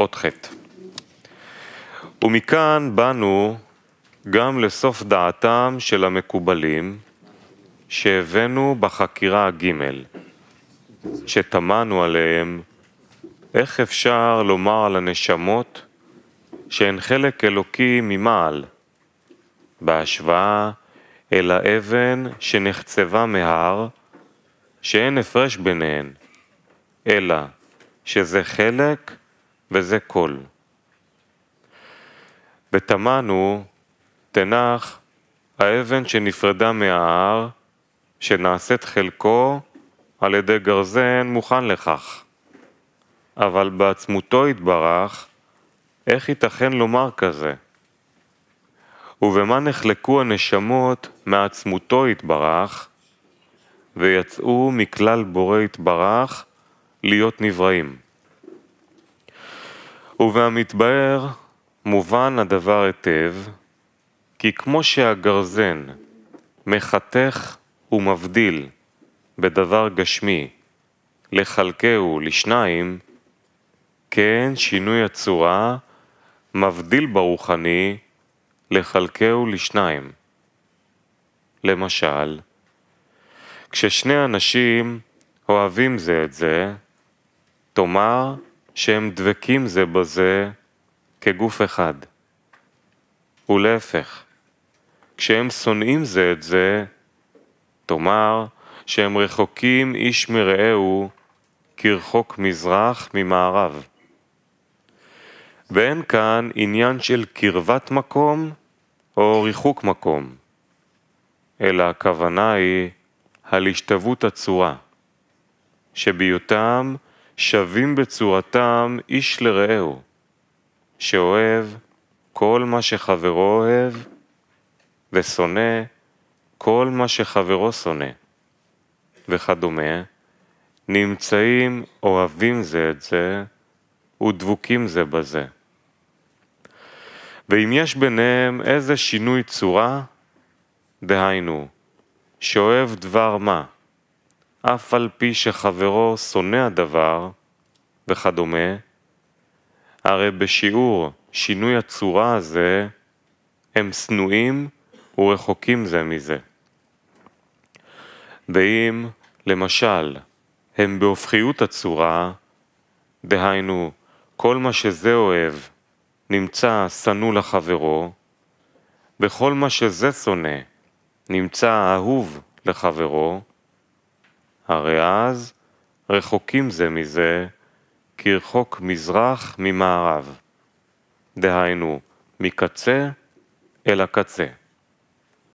אות חטא. ומכאן באנו גם לסוף דעתם של המקובלים שהבאנו בחקירה ג' שתמהנו עליהם איך אפשר לומר על הנשמות שהן חלק אלוקי ממעל, בהשוואה אל האבן שנחצבה מהר, שאין הפרש ביניהן, אלא שזה חלק וזה כל. ותמנו, תנח, האבן שנפרדה מההר, שנעשית חלקו על ידי גרזן מוכן לכך. אבל בעצמותו יתברך, איך ייתכן לומר כזה? ובמה נחלקו הנשמות מעצמותו יתברך, ויצאו מכלל בורא יתברך להיות נבראים. ובהמתבהר מובן הדבר היטב, כי כמו שהגרזן מחתך ומבדיל בדבר גשמי, לחלקהו לשניים, כן שינוי הצורה מבדיל ברוחני לחלקהו לשניים. למשל, כששני אנשים אוהבים זה את זה, תאמר שהם דבקים זה בזה כגוף אחד. ולהפך, כשהם שונאים זה את זה, תאמר שהם רחוקים איש מרעהו כרחוק מזרח ממערב. ואין כאן עניין של קרבת מקום או ריחוק מקום, אלא הכוונה היא על השתוות הצורה, שביותם, שווים בצורתם איש לרעהו, שאוהב כל מה שחברו אוהב, ושונא כל מה שחברו שונא, וכדומה, נמצאים אוהבים זה את זה, ודבוקים זה בזה. ואם יש ביניהם איזה שינוי צורה, דהיינו, שאוהב דבר מה, אף על פי שחברו שונא הדבר וכדומה, הרי בשיעור שינוי הצורה הזה, הם שנואים ורחוקים זה מזה. ואם, למשל, הם בהופכיות הצורה, דהיינו, כל מה שזה אוהב נמצא שנוא לחברו, וכל מה שזה שונא נמצא אהוב לחברו, הרי אז רחוקים זה מזה, כרחוק מזרח ממערב. דהיינו, מקצה אל הקצה.